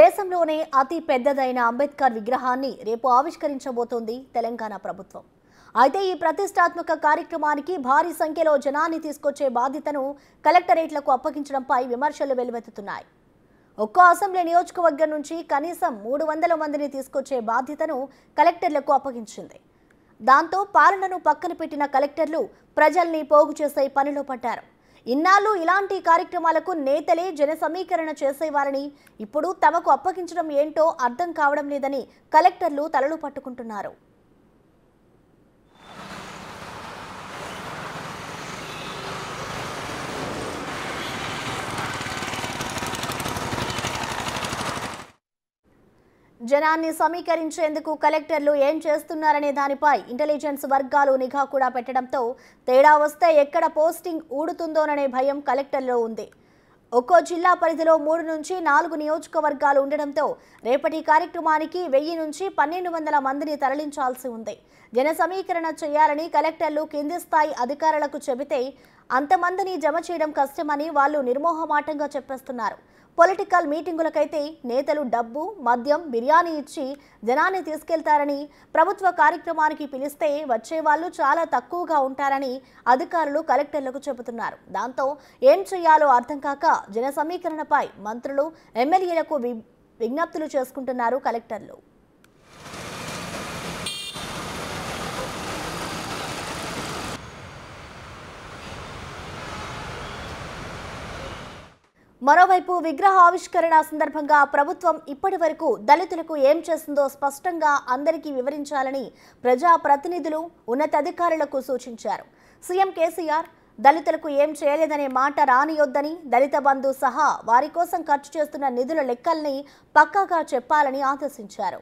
దేశంలోనే అతి పెద్దదైన అంబేద్కర్ విగ్రహాన్ని రేపు ఆవిష్కరించబోతోంది తెలంగాణ ప్రభుత్వం అయితే ఈ ప్రతిష్టాత్మక కార్యక్రమానికి భారీ సంఖ్యలో జనాన్ని తీసుకొచ్చే బాధ్యతను కలెక్టరేట్లకు అప్పగించడంపై విమర్శలు వెలువెత్తుతున్నాయి ఒక్కో అసెంబ్లీ నియోజకవర్గం నుంచి కనీసం మూడు వందల మందిని తీసుకొచ్చే బాధ్యతను కలెక్టర్లకు అప్పగించింది దాంతో పాలనను పక్కన పెట్టిన కలెక్టర్లు ప్రజల్ని పోగు చేసే పనిలో పడ్డారు ఇన్నాళ్ళు ఇలాంటి కార్యక్రమాలకు నేతలే జన సమీకరణ చేసేవారని ఇప్పుడు తమకు అప్పగించడం ఏంటో అర్థం కావడం లేదని కలెక్టర్లు తలలు పట్టుకుంటున్నారు జనాన్ని సమీకరించేందుకు కలెక్టర్లు ఏం చేస్తున్నారనే దానిపై ఇంటెలిజెన్స్ వర్గాలు నిఘా కూడా పెట్టడంతో తేడా వస్తే ఎక్కడ పోస్టింగ్ ఊడుతుందోననే భయం కలెక్టర్లో ఉంది ఒక్కో జిల్లా పరిధిలో మూడు నుంచి నాలుగు నియోజకవర్గాలు ఉండడంతో రేపటి కార్యక్రమానికి వెయ్యి నుంచి పన్నెండు వందల మందిని తరలించాల్సి ఉంది జన సమీకరణ చేయాలని కలెక్టర్లు కింది స్థాయి అధికారులకు చెబితే అంతమందిని జమ చేయడం కష్టమని వాళ్ళు నిర్మోహమాటంగా చెప్పేస్తున్నారు పొలిటికల్ మీటింగులకైతే నేతలు డబ్బు మద్యం బిర్యానీ ఇచ్చి జనాన్ని తీసుకెళ్తారని ప్రభుత్వ కార్యక్రమానికి పిలిస్తే వచ్చే వాళ్ళు చాలా తక్కువగా ఉంటారని అధికారులు కలెక్టర్లకు చెబుతున్నారు దాంతో ఏం చేయాలో అర్థం కాక జన సమీకరణపై మంత్రులు ఎమ్మెల్యేలకు విజ్ఞప్తులు చేసుకుంటున్నారు కలెక్టర్లు మరోవైపు విగ్రహ ఆవిష్కరణ సందర్భంగా ప్రభుత్వం ఇప్పటి వరకు దళితులకు ఏం చేసిందో స్పష్టంగా అందరికీ వివరించాలని ప్రజాప్రతినిధులు ఉన్నతాధికారులకు సూచించారు సీఎం కేసీఆర్ దళితులకు ఏం చేయలేదనే మాట రానియొద్దని దళిత బంధు సహా వారి కోసం ఖర్చు చేస్తున్న నిధుల లెక్కల్ని పక్కాగా చెప్పాలని ఆదేశించారు